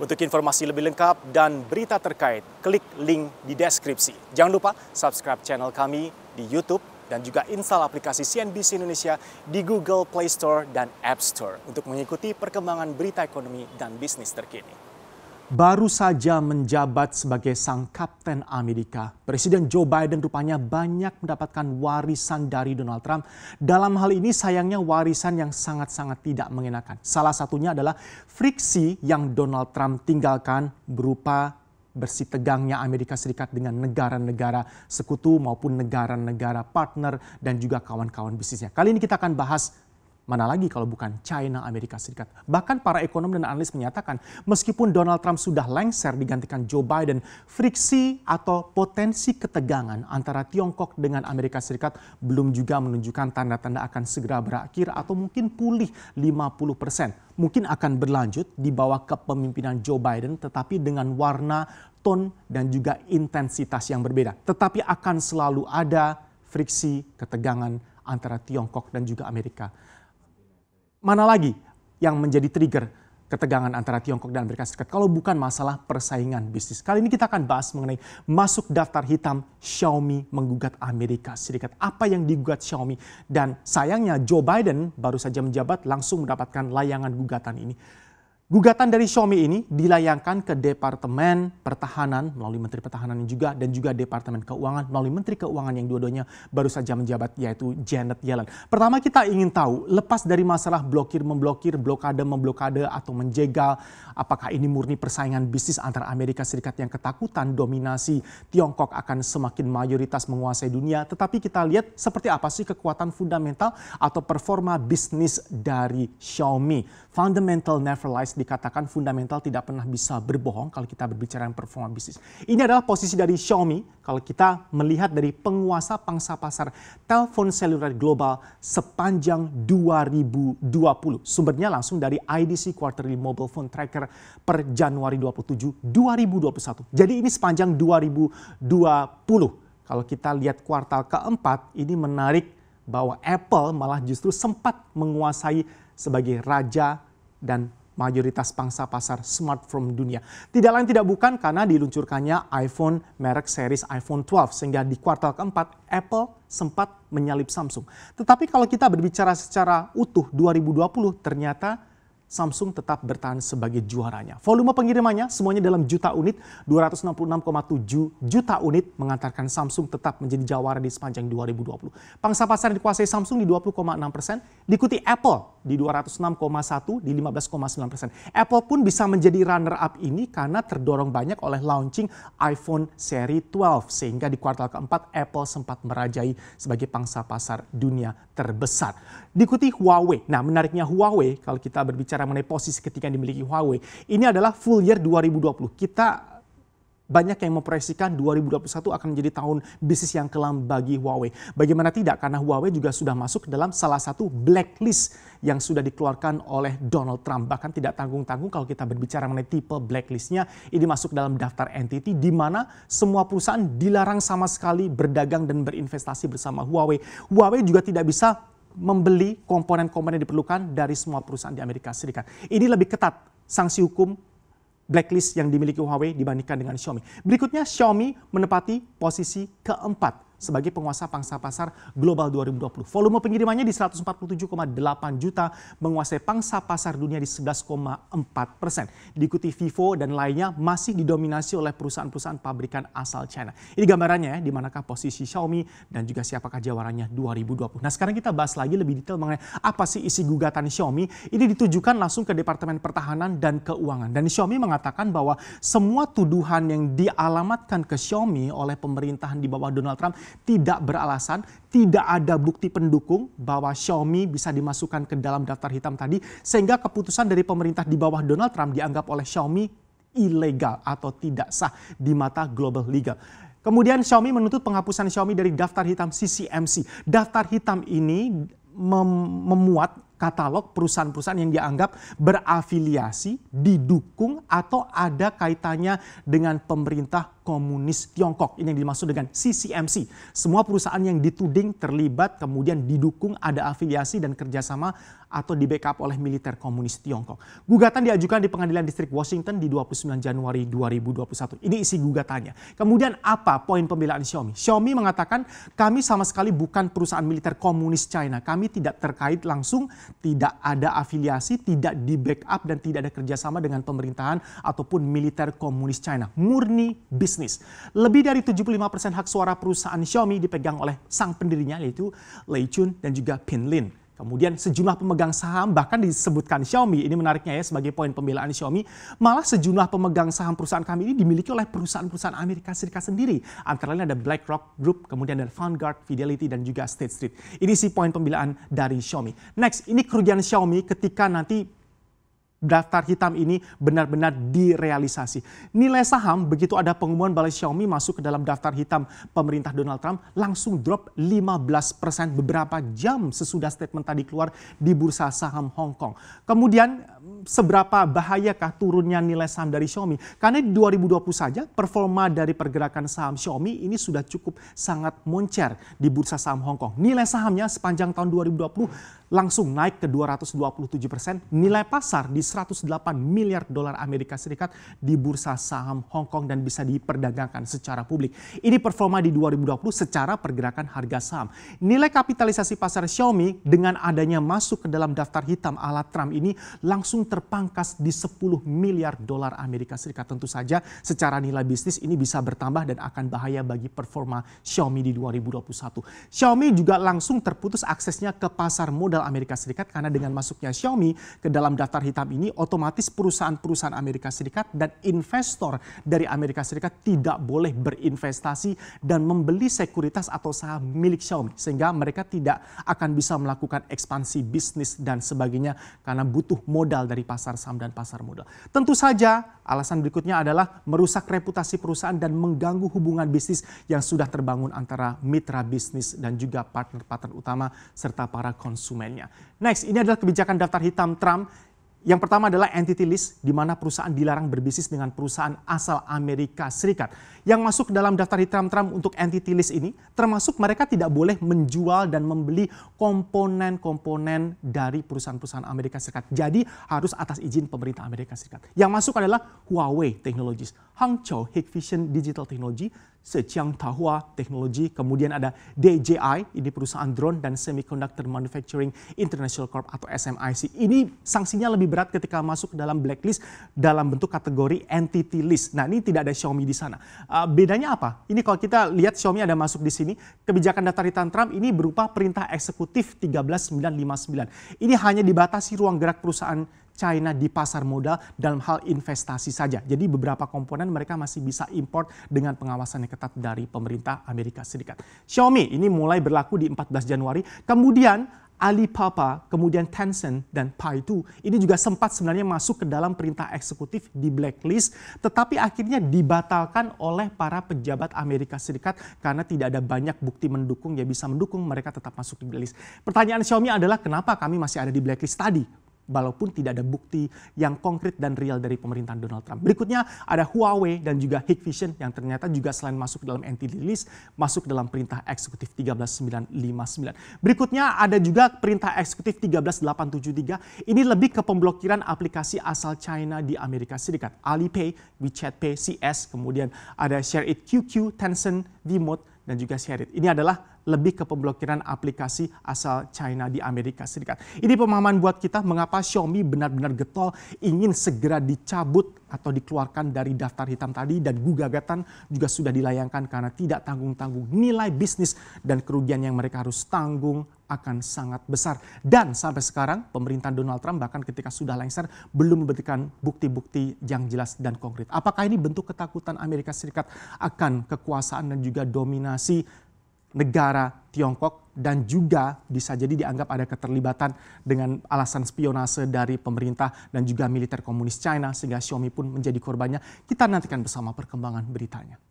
Untuk informasi lebih lengkap dan berita terkait, klik link di deskripsi. Jangan lupa subscribe channel kami di YouTube dan juga install aplikasi CNBC Indonesia di Google Play Store dan App Store untuk mengikuti perkembangan berita ekonomi dan bisnis terkini. Baru saja menjabat sebagai sang Kapten Amerika, Presiden Joe Biden rupanya banyak mendapatkan warisan dari Donald Trump. Dalam hal ini sayangnya warisan yang sangat-sangat tidak mengenakan. Salah satunya adalah friksi yang Donald Trump tinggalkan berupa bersih tegangnya Amerika Serikat dengan negara-negara sekutu maupun negara-negara partner dan juga kawan-kawan bisnisnya. Kali ini kita akan bahas Mana lagi kalau bukan China, Amerika Serikat. Bahkan para ekonom dan analis menyatakan, meskipun Donald Trump sudah lengser digantikan Joe Biden, friksi atau potensi ketegangan antara Tiongkok dengan Amerika Serikat belum juga menunjukkan tanda-tanda akan segera berakhir atau mungkin pulih 50 persen. Mungkin akan berlanjut di bawah kepemimpinan Joe Biden, tetapi dengan warna, tone dan juga intensitas yang berbeda. Tetapi akan selalu ada friksi, ketegangan antara Tiongkok dan juga Amerika mana lagi yang menjadi trigger ketegangan antara Tiongkok dan Amerika Serikat kalau bukan masalah persaingan bisnis. Kali ini kita akan bahas mengenai masuk daftar hitam Xiaomi menggugat Amerika Serikat. Apa yang digugat Xiaomi dan sayangnya Joe Biden baru saja menjabat langsung mendapatkan layangan gugatan ini. Gugatan dari Xiaomi ini dilayangkan ke Departemen Pertahanan melalui Menteri Pertahanan juga dan juga Departemen Keuangan melalui Menteri Keuangan yang dua-duanya baru saja menjabat yaitu Janet Yellen. Pertama kita ingin tahu lepas dari masalah blokir memblokir, blokade memblokade atau menjegal apakah ini murni persaingan bisnis antara Amerika Serikat yang ketakutan dominasi Tiongkok akan semakin mayoritas menguasai dunia tetapi kita lihat seperti apa sih kekuatan fundamental atau performa bisnis dari Xiaomi. Fundamental never lies dikatakan fundamental tidak pernah bisa berbohong kalau kita berbicara yang performa bisnis. Ini adalah posisi dari Xiaomi kalau kita melihat dari penguasa pangsa pasar telepon seluler global sepanjang 2020. Sumbernya langsung dari IDC Quarterly Mobile Phone Tracker per Januari 27 2021. Jadi ini sepanjang 2020. Kalau kita lihat kuartal keempat ini menarik bahwa Apple malah justru sempat menguasai sebagai raja dan mayoritas pangsa pasar smartphone dunia. Tidak lain tidak bukan karena diluncurkannya iPhone merek series iPhone 12 sehingga di kuartal keempat Apple sempat menyalip Samsung. Tetapi kalau kita berbicara secara utuh 2020 ternyata Samsung tetap bertahan sebagai juaranya. Volume pengirimannya semuanya dalam juta unit, 266,7 juta unit mengantarkan Samsung tetap menjadi jawara di sepanjang 2020. Pangsa pasar dikuasai Samsung di 20,6 persen, diikuti Apple di 206,1 di 15,9 persen. Apple pun bisa menjadi runner up ini karena terdorong banyak oleh launching iPhone seri 12 sehingga di kuartal keempat Apple sempat merajai sebagai pangsa pasar dunia terbesar. Diikuti Huawei. Nah menariknya Huawei kalau kita berbicara bicara mengenai posisi ketika yang dimiliki Huawei. Ini adalah full year 2020. Kita banyak yang memproyeksikan 2021 akan menjadi tahun bisnis yang kelam bagi Huawei. Bagaimana tidak? Karena Huawei juga sudah masuk dalam salah satu blacklist yang sudah dikeluarkan oleh Donald Trump. Bahkan tidak tanggung-tanggung kalau kita berbicara mengenai tipe blacklistnya, ini masuk dalam daftar entity di mana semua perusahaan dilarang sama sekali berdagang dan berinvestasi bersama Huawei. Huawei juga tidak bisa membeli komponen-komponen yang diperlukan dari semua perusahaan di Amerika Serikat. Ini lebih ketat sanksi hukum blacklist yang dimiliki Huawei dibandingkan dengan Xiaomi. Berikutnya Xiaomi menempati posisi keempat sebagai penguasa pangsa pasar global 2020. Volume pengirimannya di 147,8 juta menguasai pangsa pasar dunia di 11,4 persen. Diikuti Vivo dan lainnya masih didominasi oleh perusahaan-perusahaan pabrikan asal China. Ini gambarannya ya, di manakah posisi Xiaomi dan juga siapakah jawarannya 2020. Nah sekarang kita bahas lagi lebih detail mengenai apa sih isi gugatan Xiaomi. Ini ditujukan langsung ke Departemen Pertahanan dan Keuangan. Dan Xiaomi mengatakan bahwa semua tuduhan yang dialamatkan ke Xiaomi oleh pemerintahan di bawah Donald Trump tidak beralasan, tidak ada bukti pendukung bahwa Xiaomi bisa dimasukkan ke dalam daftar hitam tadi sehingga keputusan dari pemerintah di bawah Donald Trump dianggap oleh Xiaomi ilegal atau tidak sah di mata global legal. Kemudian Xiaomi menuntut penghapusan Xiaomi dari daftar hitam CCMC. Daftar hitam ini mem memuat katalog perusahaan-perusahaan yang dianggap berafiliasi, didukung atau ada kaitannya dengan pemerintah Komunis Tiongkok. Ini yang dimaksud dengan CCMC. Semua perusahaan yang dituding terlibat kemudian didukung ada afiliasi dan kerjasama atau di backup oleh militer komunis Tiongkok. Gugatan diajukan di pengadilan distrik Washington di 29 Januari 2021. Ini isi gugatannya. Kemudian apa poin pembelaan Xiaomi? Xiaomi mengatakan kami sama sekali bukan perusahaan militer komunis China. Kami tidak terkait langsung, tidak ada afiliasi, tidak di backup dan tidak ada kerjasama dengan pemerintahan ataupun militer komunis China. Murni bisnis bisnis. Lebih dari 75% hak suara perusahaan Xiaomi dipegang oleh sang pendirinya yaitu Lei Chun dan juga Pin Lin. Kemudian sejumlah pemegang saham bahkan disebutkan Xiaomi, ini menariknya ya sebagai poin pembelaan Xiaomi, malah sejumlah pemegang saham perusahaan kami ini dimiliki oleh perusahaan-perusahaan Amerika Serikat sendiri. Antara lain ada BlackRock Group, kemudian ada Vanguard, Fidelity, dan juga State Street. Ini sih poin pembelaan dari Xiaomi. Next, ini kerugian Xiaomi ketika nanti daftar hitam ini benar-benar direalisasi. Nilai saham begitu ada pengumuman balai Xiaomi masuk ke dalam daftar hitam pemerintah Donald Trump langsung drop 15% beberapa jam sesudah statement tadi keluar di bursa saham Hong Kong. Kemudian seberapa bahayakah turunnya nilai saham dari Xiaomi? Karena di 2020 saja performa dari pergerakan saham Xiaomi ini sudah cukup sangat moncer di bursa saham Hong Kong. Nilai sahamnya sepanjang tahun 2020 langsung naik ke 227 persen. Nilai pasar di 108 miliar dolar Amerika Serikat di bursa saham Hong Kong dan bisa diperdagangkan secara publik. Ini performa di 2020 secara pergerakan harga saham. Nilai kapitalisasi pasar Xiaomi dengan adanya masuk ke dalam daftar hitam alat Trump ini langsung ter terpangkas di 10 miliar dolar Amerika Serikat. Tentu saja secara nilai bisnis ini bisa bertambah dan akan bahaya bagi performa Xiaomi di 2021. Xiaomi juga langsung terputus aksesnya ke pasar modal Amerika Serikat karena dengan masuknya Xiaomi ke dalam daftar hitam ini otomatis perusahaan-perusahaan Amerika Serikat dan investor dari Amerika Serikat tidak boleh berinvestasi dan membeli sekuritas atau saham milik Xiaomi sehingga mereka tidak akan bisa melakukan ekspansi bisnis dan sebagainya karena butuh modal dari dari pasar saham dan pasar modal. Tentu saja alasan berikutnya adalah merusak reputasi perusahaan dan mengganggu hubungan bisnis yang sudah terbangun antara mitra bisnis dan juga partner-partner utama serta para konsumennya. Next, ini adalah kebijakan daftar hitam Trump yang pertama adalah entity list di mana perusahaan dilarang berbisnis dengan perusahaan asal Amerika Serikat. Yang masuk dalam daftar hitam Trump untuk entity list ini termasuk mereka tidak boleh menjual dan membeli komponen-komponen dari perusahaan-perusahaan Amerika Serikat. Jadi harus atas izin pemerintah Amerika Serikat. Yang masuk adalah Huawei Technologies, Hangzhou Hikvision Digital Technology, Sejang Tahua teknologi, kemudian ada DJI, ini perusahaan drone dan Semiconductor Manufacturing International Corp atau SMIC. Ini sanksinya lebih berat ketika masuk dalam blacklist dalam bentuk kategori entity list. Nah ini tidak ada Xiaomi di sana. Uh, bedanya apa? Ini kalau kita lihat Xiaomi ada masuk di sini, kebijakan data return Trump ini berupa perintah eksekutif 13959. Ini hanya dibatasi ruang gerak perusahaan China di pasar modal dalam hal investasi saja. Jadi beberapa komponen mereka masih bisa import dengan pengawasan yang ketat dari pemerintah Amerika Serikat. Xiaomi ini mulai berlaku di 14 Januari. Kemudian Alibaba, kemudian Tencent dan Paitu ini juga sempat sebenarnya masuk ke dalam perintah eksekutif di blacklist tetapi akhirnya dibatalkan oleh para pejabat Amerika Serikat karena tidak ada banyak bukti mendukung ya bisa mendukung mereka tetap masuk di blacklist. Pertanyaan Xiaomi adalah kenapa kami masih ada di blacklist tadi? walaupun tidak ada bukti yang konkret dan real dari pemerintahan Donald Trump. Berikutnya ada Huawei dan juga Hikvision yang ternyata juga selain masuk dalam entity list, masuk dalam perintah eksekutif 13959. Berikutnya ada juga perintah eksekutif 13873. Ini lebih ke pemblokiran aplikasi asal China di Amerika Serikat. Alipay, WeChat Pay, CS, kemudian ada ShareIt QQ, Tencent, Vmode, dan juga it. Ini adalah lebih ke pemblokiran aplikasi asal China di Amerika Serikat. Ini pemahaman buat kita mengapa Xiaomi benar-benar getol ingin segera dicabut atau dikeluarkan dari daftar hitam tadi dan gugatan juga sudah dilayangkan karena tidak tanggung-tanggung nilai bisnis dan kerugian yang mereka harus tanggung akan sangat besar. Dan sampai sekarang pemerintahan Donald Trump bahkan ketika sudah lengser belum memberikan bukti-bukti yang jelas dan konkret. Apakah ini bentuk ketakutan Amerika Serikat akan kekuasaan dan juga dominasi negara Tiongkok dan juga bisa jadi dianggap ada keterlibatan dengan alasan spionase dari pemerintah dan juga militer komunis China sehingga Xiaomi pun menjadi korbannya. Kita nantikan bersama perkembangan beritanya.